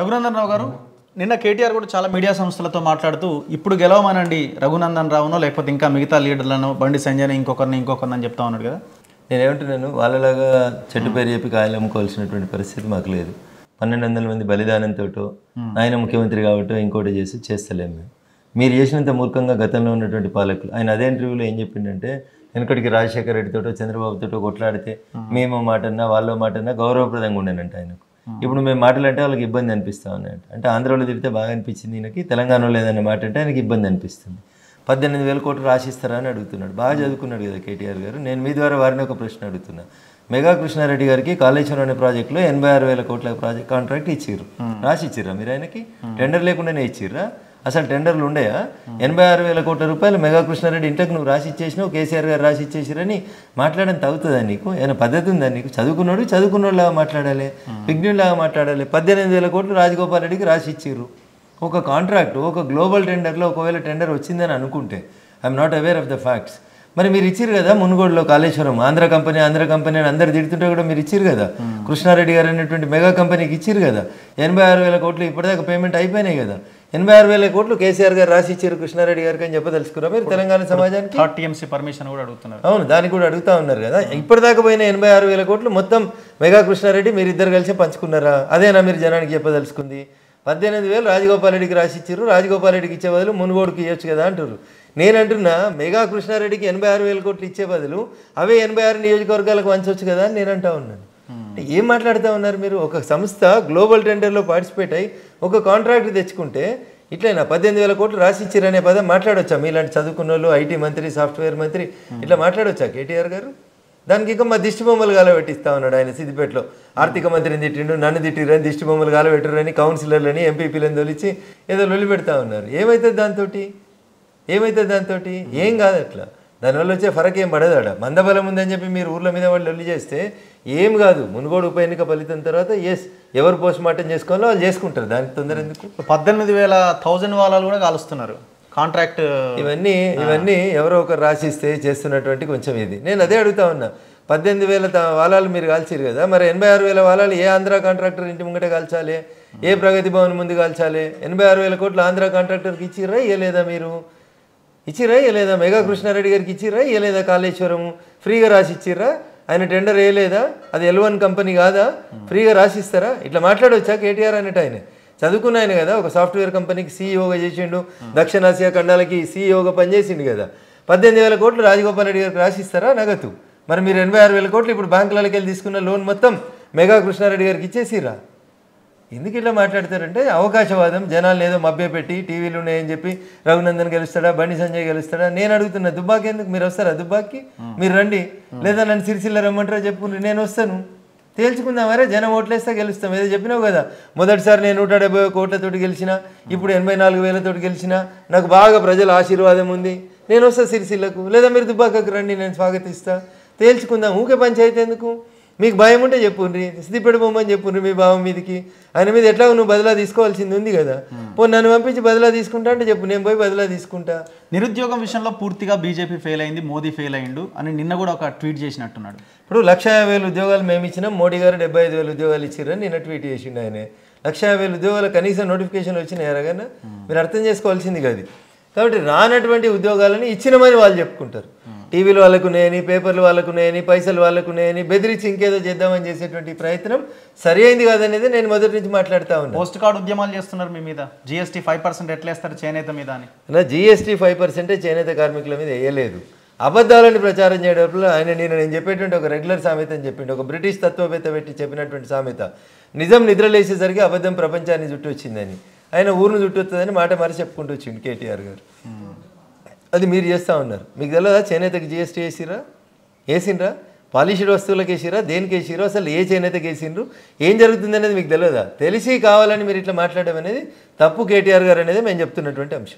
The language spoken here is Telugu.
రఘునందన్ రావు గారు నిన్న కేటీఆర్ కూడా చాలా మీడియా సంస్థలతో మాట్లాడుతూ ఇప్పుడు గెలవమనండి రఘునందన్ రావునో లేకపోతే ఇంకా మిగతా లీడర్లను బండి సంజయ్ని ఇంకొకరిని ఇంకొకరిని అని చెప్తా ఉన్నాడు కదా నేనేమంటున్నాను వాళ్ళలాగా చెట్టు పేరు చెప్పి కాయలు అమ్ముకోవాల్సినటువంటి పరిస్థితి మాకు లేదు పన్నెండు వందల మంది బలిదానంతో ఆయన ముఖ్యమంత్రి కాబట్టి ఇంకోటి చేసి చేస్తలేము మేము మీరు చేసినంత మూర్ఖంగా గతంలో ఉన్నటువంటి పాలకులు ఆయన అదే ఇంటర్వ్యూలో ఏం చెప్పిండంటే వెనుకటికి రాజశేఖర రెడ్డితోటో చంద్రబాబుతో కొట్లాడితే మేము మాటన్నా వాళ్ళ మాటన్నా గౌరవప్రదంగా ఉండేనంటే ఆయనకు ఇప్పుడు మేము మాటలంటే వాళ్ళకి ఇబ్బంది అనిపిస్తా ఉన్నాయంట అంటే ఆంధ్రలో తిరిగితే బాగా అనిపించింది ఈయనకి తెలంగాణలో లేదనే మాట అంటే ఆయనకి ఇబ్బంది అనిపిస్తుంది పద్దెనిమిది వేల కోట్లు రాసిస్తారా అని అడుగుతున్నాడు బాగా చదువుకున్నాడు కదా కేటీఆర్ గారు నేను మీ ద్వారా వారిని ఒక ప్రశ్న అడుగుతున్నా మెగా కృష్ణారెడ్డి గారికి కాళేశ్వరం అనే ప్రాజెక్టులో ఎనభై ఆరు వేల కోట్ల ప్రాజెక్ట్ కాంట్రాక్ట్ ఇచ్చిర్రు రాసి మీరు ఆయనకి టెండర్ లేకుండానే ఇచ్చిర్రా అసలు టెండర్లు ఉండేయా ఎనభై ఆరు వేల కోట్ల రూపాయలు మెగా కృష్ణారెడ్డి ఇంటకు నువ్వు రాసి ఇచ్చేసినావు కేసీఆర్ గారు రాసి ఇచ్చేసిరని మాట్లాడడం తగ్గుతుందా నీకు ఏమైనా పద్ధతి ఉందా నీకు చదువుకున్నాడు చదువుకున్నోళ్ళలాగా మాట్లాడాలి విఘ్నులాగా మాట్లాడాలి పద్దెనిమిది వేల కోట్లు రాజగోపాల్ రెడ్డికి రాసి ఇచ్చిర్రు ఒక కాంట్రాక్ట్ ఒక గ్లోబల్ టెండర్లో ఒకవేళ టెండర్ వచ్చిందని అనుకుంటే I'm not aware of the facts మరి మీరు ఇచ్చారు కదా మునుగోడులో కాళేశ్వరం ఆంధ్ర కంపెనీ ఆంధ్ర కంపెనీ అని అందరు తిడుతుంటే కూడా మీరు ఇచ్చారు కదా కృష్ణారెడ్డి గారు అనేటువంటి మెగా కంపెనీకి ఇచ్చారు కదా ఎనభై ఆరు వేల కోట్లు ఇప్పటిదాకా పేమెంట్ అయిపోయినాయి కదా ఎనభై ఆరు వేల కోట్లు కేసీఆర్ గారు రాసి ఇచ్చారు కృష్ణారెడ్డి గారికి అని చెప్పదలుచుకున్నారు మీరు తెలంగాణ సమాజానికి టీఎంసీ పర్మిషన్ కూడా అడుగుతున్నారు అవును దానికి కూడా అడుగుతా ఉన్నారు కదా ఇప్పటిదాకా పోయిన ఎనభై ఆరు వేల కోట్లు మొత్తం మెగా కృష్ణారెడ్డి మీరు ఇద్దరు కలిసి పంచుకున్నారా అదేనా మీరు జనానికి చెప్పదలుచుకుంది పద్దెనిమిది వేలు రాజగోపాల్ రెడ్డికి రాసి ఇచ్చారు రాజగోపాల్ రెడ్డికి ఇచ్చే బదులు మునుగోడుకు ఇవ్వచ్చు కదా అంటారు నేనంటున్నా మెగా కృష్ణారెడ్డికి ఎనభై ఆరు వేల కోట్లు ఇచ్చే బదులు అవే ఎనభై ఆరు నియోజకవర్గాలకు వంచవచ్చు కదా అని నేను అంటా ఉన్నాను ఏం మాట్లాడుతూ ఉన్నారు మీరు ఒక సంస్థ గ్లోబల్ టెండర్లో పార్టిసిపేట్ అయ్యి ఒక కాంట్రాక్ట్ తెచ్చుకుంటే ఇట్లైనా పద్దెనిమిది వేల కోట్లు రాసిచ్చారనే పదం మాట్లాడొచ్చా మీలాంటి చదువుకున్న వాళ్ళు ఐటీ మంత్రి సాఫ్ట్వేర్ మంత్రి ఇట్లా మాట్లాడొచ్చా కేటీఆర్ గారు దానికి ఇక మా దిష్టి బొమ్మలు గాలబెట్టిస్తా ఉన్నాడు ఆయన సిద్దిపేటలో ఆర్థిక మంత్రిని తిట్టిండు నన్ను తిట్టిరని దిష్టి బొమ్మలు గాలబెట్టరని కౌన్సిలర్లని ఎంపీపీలను తొలిచి ఏదో లొల్లి పెడతా ఉన్నారు ఏమవుతుంది దాంతో ఏమైతే దాంతో ఏం కాదు అట్లా దానివల్ల వచ్చే ఫరక్ ఏం పడదు ఆడ మందబలం ఉందని చెప్పి మీరు ఊర్ల మీద వాళ్ళు లొల్లి చేస్తే ఏం కాదు మునుగోడు ఉప ఎన్నిక ఫలితం తర్వాత ఎస్ ఎవరు పోస్ట్ మార్టం చేసుకోవాలో వాళ్ళు చేసుకుంటారు దానికి తొందర ఎందుకు పద్దెనిమిది వేల థౌజండ్ వాళ్ళు కూడా కాలుస్తున్నారు కాంట్రాక్ట్ ఇవన్నీ ఇవన్నీ ఎవరో ఒకరు రాసిస్తే చేస్తున్నటువంటి కొంచెం ఇది నేను అదే అడుగుతా ఉన్నా పద్దెనిమిది వేల వాలాలు మీరు కాల్చారు కదా మరి ఎనభై ఆరు వేల వాలాలు ఏ ఆంధ్ర కాంట్రాక్టర్ ఇంటి ముంగటే కాల్చాలి ఏ ప్రగతి భవన్ ముందు కాల్చాలి ఎనభై ఆరు వేల కోట్లు ఆంధ్ర కాంట్రాక్టర్కి ఇచ్చిర్రా ఇవ్వలేదా మీరు ఇచ్చిరా ఇవ్వలేదా మెగా కృష్ణారెడ్డి గారికి ఇచ్చిరా ఇవ్వలేదా కాళేశ్వరం ఫ్రీగా రాసి ఇచ్చిర్రా ఆయన టెండర్ వేయలేదా అది ఎల్ వన్ కంపెనీ కాదా ఫ్రీగా రాసిస్తారా ఇట్లా మాట్లాడవచ్చా కేటీఆర్ అన్నట్టు ఆయన చదువుకున్న ఆయన కదా ఒక సాఫ్ట్వేర్ కంపెనీకి సీఈఓగా చేసిండు దక్షిణాసియా ఖండాలకి సీఈఓగా పనిచేసిండు కదా పద్దెనిమిది వేల కోట్లు రాజగోపాల్ రెడ్డి గారికి రాసిస్తారా నగదు మరి మీరు ఎనభై ఆరు వేల కోట్లు ఇప్పుడు బ్యాంకులకి వెళ్ళి తీసుకున్న లోన్ మొత్తం మెగా కృష్ణారెడ్డి గారికి ఇచ్చేసిరా ఎందుకు ఇట్లా మాట్లాడతారంటే అవకాశవాదం జనాలు ఏదో మభ్యపెట్టి టీవీలు ఉన్నాయని చెప్పి రఘునందన్ గెలుస్తాడా బండి సంజయ్ గెలుస్తాడా నేను అడుగుతున్నా దుబ్బాకి ఎందుకు మీరు వస్తారా దుబ్బాకి మీరు రండి లేదా నన్ను సిరిసిల్ల రమ్మంటారా చెప్పు నేను వస్తాను తేల్చుకుందాం అరే జనం ఓట్లేస్తా గెలుస్తాం ఏదో చెప్పినావు కదా మొదటిసారి నేను నూట డెబ్బై కోట్లతోటి గెలిచిన ఇప్పుడు ఎనభై నాలుగు వేలతోటి గెలిచిన నాకు బాగా ప్రజల ఆశీర్వాదం ఉంది నేను వస్తాను సిరిసిల్లకు లేదా మీరు దుబ్బాకకు రండి నేను స్వాగతిస్తా తేల్చుకుందాం ఊకే పంచాయతీ ఎందుకు మీకు భయం ఉంటే చెప్పుండ్రి సిద్ధిపేట బొమ్మని చెప్పుండ్రి మీ భావం మీదకి ఆయన మీద ఎట్లా నువ్వు బదిలా తీసుకోవాల్సింది ఉంది కదా పో నన్ను పంపించి బదిలా తీసుకుంటా అంటే చెప్పు నేను పోయి బదిలా తీసుకుంటా నిరుద్యోగం విషయంలో పూర్తిగా బీజేపీ ఫెయిల్ అయింది మోదీ ఫెయిల్ అయిండు అని నిన్న కూడా ఒక ట్వీట్ చేసినట్టున్నాడు ఇప్పుడు లక్ష ఉద్యోగాలు మేము ఇచ్చినాం మోడీ గారు డెబ్బై ఐదు ఉద్యోగాలు ఇచ్చిరని నిన్న ట్వీట్ చేసిండు ఆయన లక్ష ఉద్యోగాలు కనీసం నోటిఫికేషన్ వచ్చినాయి ఎరగన మీరు అర్థం చేసుకోవాల్సింది కాదు కాబట్టి రానటువంటి ఉద్యోగాలని ఇచ్చినమని వాళ్ళు చెప్పుకుంటారు టీవీల వాళ్ళకు నేని పేపర్లు వాళ్ళకు నేని పైసలు వాళ్ళకు నేని బెదిరించి ఇంకేదో చేద్దామని చేసేటువంటి ప్రయత్నం సరి అయింది కాదనేది నేను మొదటి నుంచి మాట్లాడుతా ఉన్నాను పోస్ట్ కార్డు ఉద్యమాలు చేస్తున్నారు మీ మీద జిఎస్టీ ఫైవ్ పర్సెంట్ ఎట్లేస్తారు చేనేత మీద అని జిఎస్టీ ఫైవ్ పర్సెంటే చేనేత కార్మికుల మీద వేయలేదు అబద్ధాలను ప్రచారం చేయడప్పుడు ఆయన నేను నేను చెప్పేటువంటి ఒక రెగ్యులర్ సామెత అని చెప్పిండు ఒక బ్రిటిష్ తత్వవేత్త పెట్టి చెప్పినటువంటి సామెత నిజం నిద్రలేసేసరికి అబద్ధం ప్రపంచాన్ని చుట్టూ వచ్చిందని ఆయన ఊరును చుట్టూ మాట మరి చెప్పుకుంటూ వచ్చిండు కేటీఆర్ గారు అది మీరు చేస్తూ ఉన్నారు మీకు తెలియదా చేనేతకి జిఎస్టీ వేసిరా వేసిండ్రా పాలిషడ్ వస్తువులకు వేసిరా దేనికి వేసిరో అసలు ఏ చేనేతకి వేసిండ్రు ఏం జరుగుతుంది అనేది మీకు తెలియదా తెలిసి కావాలని మీరు ఇట్లా మాట్లాడడం అనేది తప్పు కేటీఆర్ గారు అనేది మేము చెప్తున్నటువంటి అంశం